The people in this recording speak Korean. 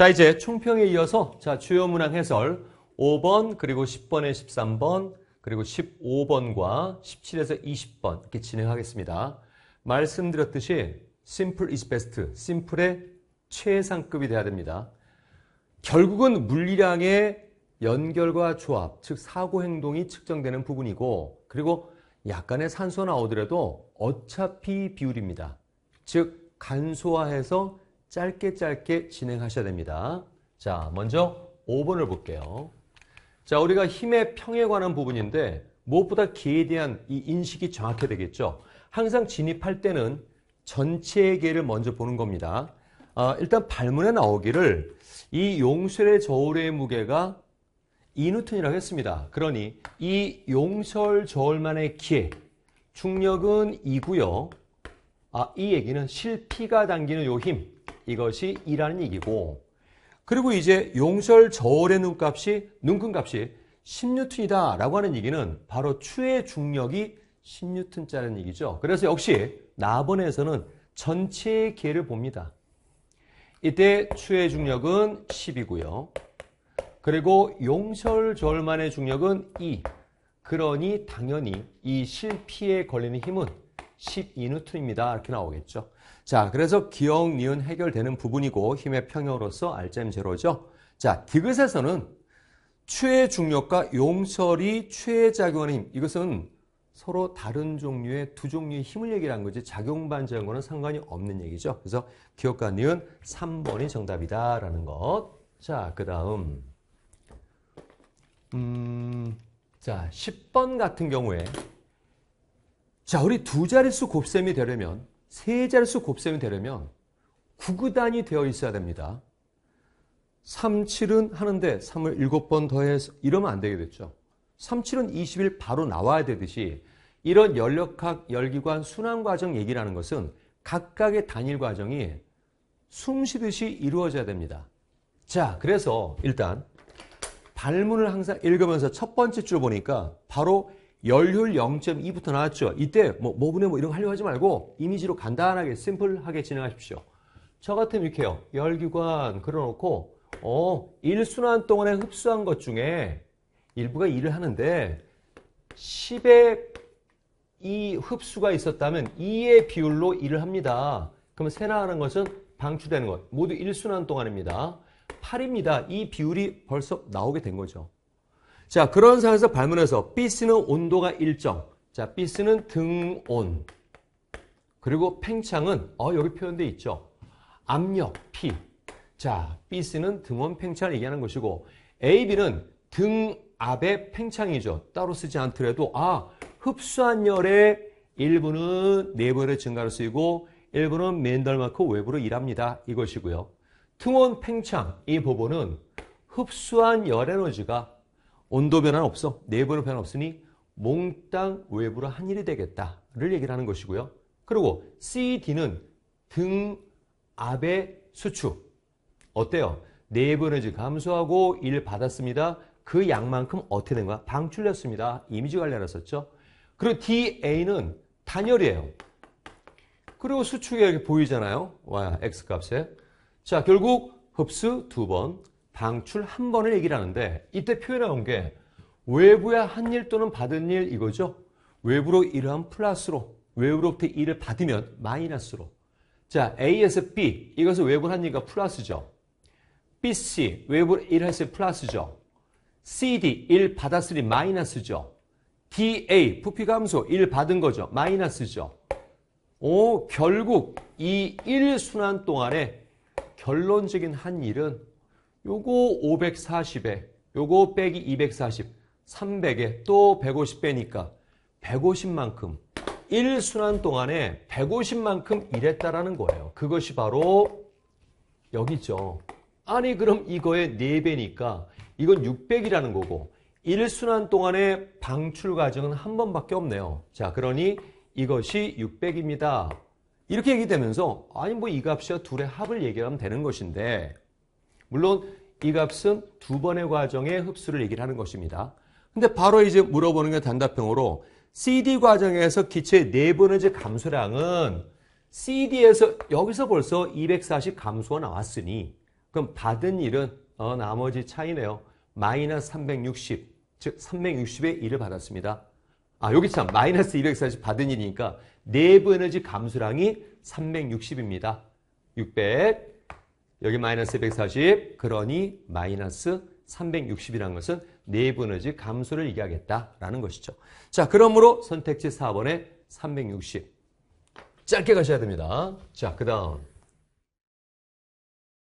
자, 이제 총평에 이어서 자, 주요 문항 해설 5번 그리고 10번에 13번 그리고 15번과 17에서 20번 이렇게 진행하겠습니다. 말씀드렸듯이 simple is best. 심플의 최상급이 돼야 됩니다. 결국은 물리량의 연결과 조합, 즉 사고 행동이 측정되는 부분이고 그리고 약간의 산소 나오더라도 어차피 비율입니다. 즉 간소화해서 짧게 짧게 진행하셔야 됩니다. 자, 먼저 5번을 볼게요. 자, 우리가 힘의 평에 관한 부분인데 무엇보다 기에 대한 이 인식이 정확해야 되겠죠. 항상 진입할 때는 전체의 기를 먼저 보는 겁니다. 아, 일단 발문에 나오기를 이 용설의 저울의 무게가 2뉴턴이라고 했습니다. 그러니 이 용설 저울만의 기에 중력은 2고요. 아, 이 얘기는 실피가 당기는 요 힘, 이것이 2라는 얘기고 그리고 이제 용설 저울의 눈값이 눈금 값이 10뉴턴이다 라고 하는 얘기는 바로 추의 중력이 10뉴턴짜리는 얘기죠. 그래서 역시 나번에서는 전체의 개를 봅니다. 이때 추의 중력은 10이고요. 그리고 용설 절만의 중력은 2. 그러니 당연히 이 실피에 걸리는 힘은 12N입니다. 이렇게 나오겠죠. 자, 그래서 기억, 니은 해결되는 부분이고 힘의 평형으로서 R잼 제로죠. 자, 디귿에서는 최중력과 용설이 최작용하는 힘. 이것은 서로 다른 종류의 두 종류의 힘을 얘기한 거지 작용 반작용과는 상관이 없는 얘기죠. 그래서 기억과 니은 3번이 정답이다라는 것. 자, 그 다음 음, 자, 10번 같은 경우에 자, 우리 두 자릿수 곱셈이 되려면 세 자릿수 곱셈이 되려면 구구단이 되어 있어야 됩니다. 3, 7은 하는데 3을 7번 더해서 이러면 안 되겠죠. 3, 7은 2 0일 바로 나와야 되듯이 이런 열역학, 열기관, 순환 과정 얘기라는 것은 각각의 단일 과정이 숨 쉬듯이 이루어져야 됩니다. 자, 그래서 일단 발문을 항상 읽으면서 첫 번째 줄 보니까 바로 열률 0.2부터 나왔죠. 이때 뭐 5분의 뭐 이런 거 하려고 하지 말고 이미지로 간단하게 심플하게 진행하십시오. 저 같으면 이렇게 요 열기관 걸어놓고 어 1순환 동안에 흡수한 것 중에 일부가 일을 하는데 10의 이 흡수가 있었다면 2의 비율로 일을 합니다. 그러면 새나가는 것은 방출되는 것 모두 1순환 동안입니다. 8입니다. 이 비율이 벌써 나오게 된 거죠. 자, 그런 상황에서 발문해서 B씨는 온도가 일정. 자, B씨는 등온. 그리고 팽창은 어 여기 표현돼 있죠. 압력 P. 자, B씨는 등온 팽창을 얘기하는 것이고 AB는 등압의 팽창이죠. 따로 쓰지 않더라도 아, 흡수한 열의 일부는 내부열의 증가로 쓰이고 일부는 맨덜마크 외부로 일합니다. 이것이고요. 등온 팽창 이 부분은 흡수한 열 에너지가 온도 변화는 없어. 내부는 변화 없으니 몽땅 외부로 한일이 되겠다를 얘기를 하는 것이고요. 그리고 CD는 등압의 수축. 어때요? 내부에너지 감소하고 1 받았습니다. 그 양만큼 어떻게 된 거야? 방출렸습니다. 이미지 관련했었죠. 그리고 DA는 단열이에요. 그리고 수축이 이렇게 보이잖아요. 와, X값에. 자, 결국 흡수 두 번, 방출 한 번을 얘기를 하는데 이때 표현한게 외부의 한일 또는 받은 일 이거죠. 외부로 이러한 플러스로 외부로부터 일을 받으면 마이너스로 자 A에서 B 이것은 외부로 한 일과 플러스죠. BC 외부로 일했을 플러스죠. CD 1 받았으니 마이너스죠. DA 부피 감소 1 받은 거죠. 마이너스죠. 오 결국 이 1순환 동안에 결론적인 한 일은 요거 540에 요거 빼기 240, 300에 또 150 빼니까 150만큼 1순환 동안에 150만큼 일했다라는 거예요. 그것이 바로 여기죠. 아니 그럼 이거의 4배니까 이건 600이라는 거고 1순환 동안에 방출 과정은 한 번밖에 없네요. 자 그러니 이것이 600입니다. 이렇게 얘기되면서 아니 뭐 이 값이야 둘의 합을 얘기하면 되는 것인데 물론 이 값은 두 번의 과정의 흡수를 얘기를 하는 것입니다. 근데 바로 이제 물어보는 게 단답형으로 CD 과정에서 기체내네 번의 이제 감소량은 CD에서 여기서 벌써 240 감소가 나왔으니 그럼 받은 일은 어, 나머지 차이네요. 마이너스 360, 즉 360의 1을 받았습니다. 아 여기 참 마이너스 240 받은 일이니까 내부 에너지 감소량이 360입니다. 600, 여기 마이너스 140 그러니 마이너스 360이라는 것은 네분의지 감소를 얘기하겠다라는 것이죠. 자 그러므로 선택지 4번에 360 짧게 가셔야 됩니다. 자그 다음